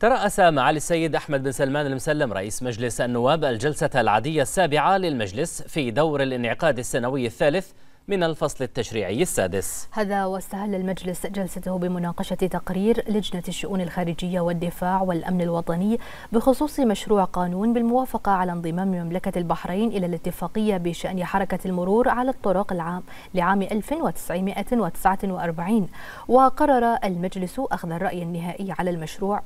ترأس معالي السيد أحمد بن سلمان المسلم رئيس مجلس النواب الجلسة العادية السابعة للمجلس في دور الانعقاد السنوي الثالث من الفصل التشريعي السادس هذا واستهل المجلس جلسته بمناقشة تقرير لجنة الشؤون الخارجية والدفاع والأمن الوطني بخصوص مشروع قانون بالموافقة على انضمام مملكة البحرين إلى الاتفاقية بشأن حركة المرور على الطرق العام لعام 1949 وقرر المجلس أخذ الرأي النهائي على المشروع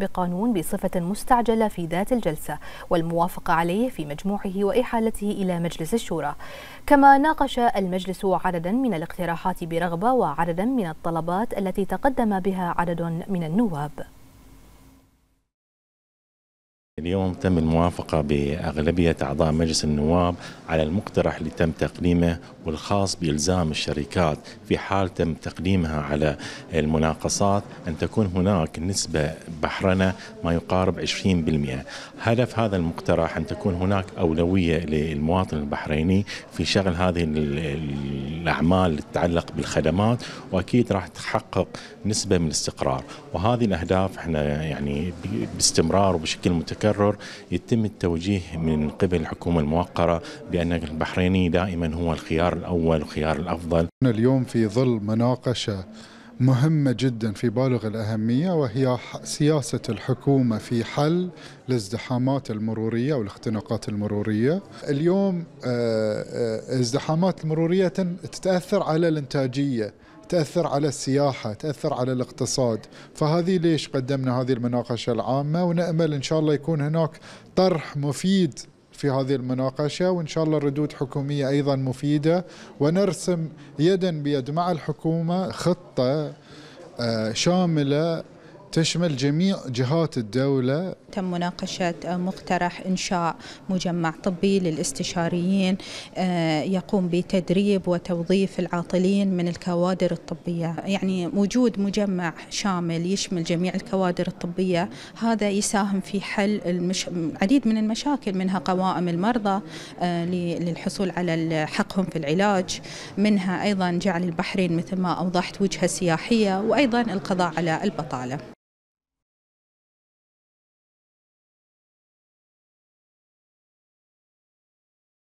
بقانون بصفة مستعجلة في ذات الجلسة والموافقة عليه في مجموعه وإحالته إلى مجلس الشورى كما ناقش المجلس عددا من الاقتراحات برغبة وعددا من الطلبات التي تقدم بها عدد من النواب اليوم تم الموافقة بأغلبية أعضاء مجلس النواب على المقترح اللي تم تقديمه والخاص بإلزام الشركات في حال تم تقديمها على المناقصات أن تكون هناك نسبة بحرنة ما يقارب 20% هدف هذا المقترح أن تكون هناك أولوية للمواطن البحريني في شغل هذه الأعمال اللي تتعلق بالخدمات وأكيد راح تحقق نسبة من الاستقرار وهذه الأهداف احنا يعني باستمرار وبشكل متكرر المكرر يتم التوجيه من قبل الحكومة الموقرة بأن البحريني دائما هو الخيار الأول والخيار الأفضل اليوم في ظل مناقشة مهمة جدا في بالغ الأهمية وهي سياسة الحكومة في حل الازدحامات المرورية والاختناقات المرورية اليوم آه، آه، ازدحامات المروريه تتأثر على الانتاجية تأثر على السياحة تأثر على الاقتصاد فهذه ليش قدمنا هذه المناقشة العامة ونأمل إن شاء الله يكون هناك طرح مفيد في هذه المناقشة وإن شاء الله ردود حكومية أيضا مفيدة ونرسم يدا بيد مع الحكومة خطة آه، شاملة تشمل جميع جهات الدولة تم مناقشة مقترح إنشاء مجمع طبي للاستشاريين آه، يقوم بتدريب وتوظيف العاطلين من الكوادر الطبية يعني وجود مجمع شامل يشمل جميع الكوادر الطبية هذا يساهم في حل المش... من المشاكل منها قوائم المرضى آه، للحصول على حقهم في العلاج منها أيضا جعل البحرين مثل ما أوضحت وجهة سياحية وأيضا القضاء على البطالة